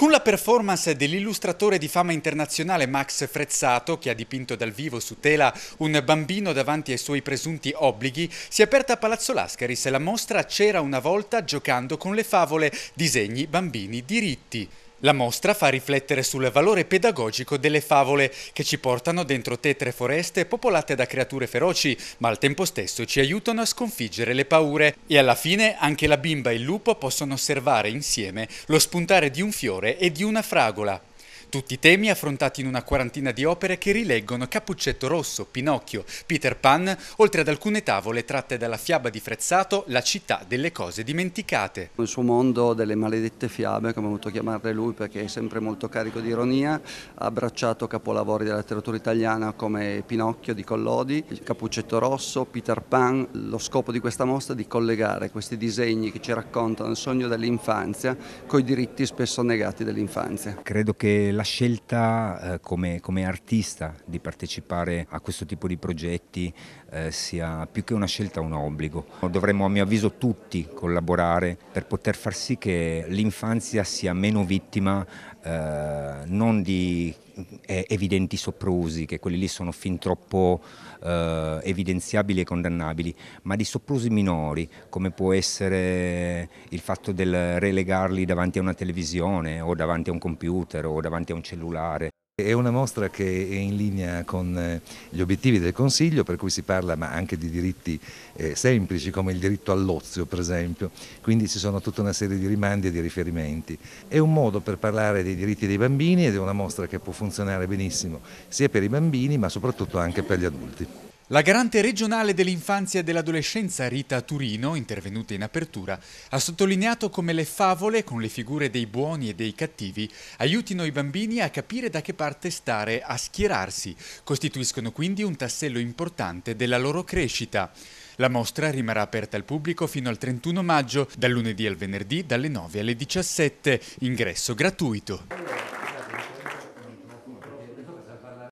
Con la performance dell'illustratore di fama internazionale Max Frezzato, che ha dipinto dal vivo su tela un bambino davanti ai suoi presunti obblighi, si è aperta a Palazzo Lascaris la mostra C'era una volta giocando con le favole, disegni, bambini, diritti. La mostra fa riflettere sul valore pedagogico delle favole che ci portano dentro tetre foreste popolate da creature feroci, ma al tempo stesso ci aiutano a sconfiggere le paure. E alla fine anche la bimba e il lupo possono osservare insieme lo spuntare di un fiore e di una fragola, tutti i temi affrontati in una quarantina di opere che rileggono Cappuccetto Rosso, Pinocchio, Peter Pan, oltre ad alcune tavole tratte dalla fiaba di Frezzato, la città delle cose dimenticate. Il suo mondo delle maledette fiabe, come ha voluto chiamarle lui perché è sempre molto carico di ironia, ha abbracciato capolavori della letteratura italiana come Pinocchio di Collodi, Cappuccetto Rosso, Peter Pan. Lo scopo di questa mostra è di collegare questi disegni che ci raccontano il sogno dell'infanzia coi diritti spesso negati dell'infanzia. Credo che la scelta eh, come, come, artista di partecipare a questo tipo di progetti eh, sia più che una scelta un obbligo. Dovremmo a mio avviso tutti collaborare per poter far sì che l'infanzia sia meno vittima eh, non di eh, evidenti soprusi, che quelli lì sono fin troppo eh, evidenziabili e condannabili, ma di soprusi minori, come può essere il fatto del relegarli davanti a una televisione o davanti a un computer o davanti a un cellulare, è una mostra che è in linea con eh, gli obiettivi del Consiglio per cui si parla ma anche di diritti eh, semplici come il diritto all'ozio per esempio, quindi ci sono tutta una serie di rimandi e di riferimenti. È un modo per parlare dei diritti dei bambini ed è una mostra che può funzionare benissimo sia per i bambini ma soprattutto anche per gli adulti. La garante regionale dell'infanzia e dell'adolescenza Rita Turino, intervenuta in apertura, ha sottolineato come le favole con le figure dei buoni e dei cattivi aiutino i bambini a capire da che parte stare, a schierarsi, costituiscono quindi un tassello importante della loro crescita. La mostra rimarrà aperta al pubblico fino al 31 maggio, dal lunedì al venerdì, dalle 9 alle 17, ingresso gratuito.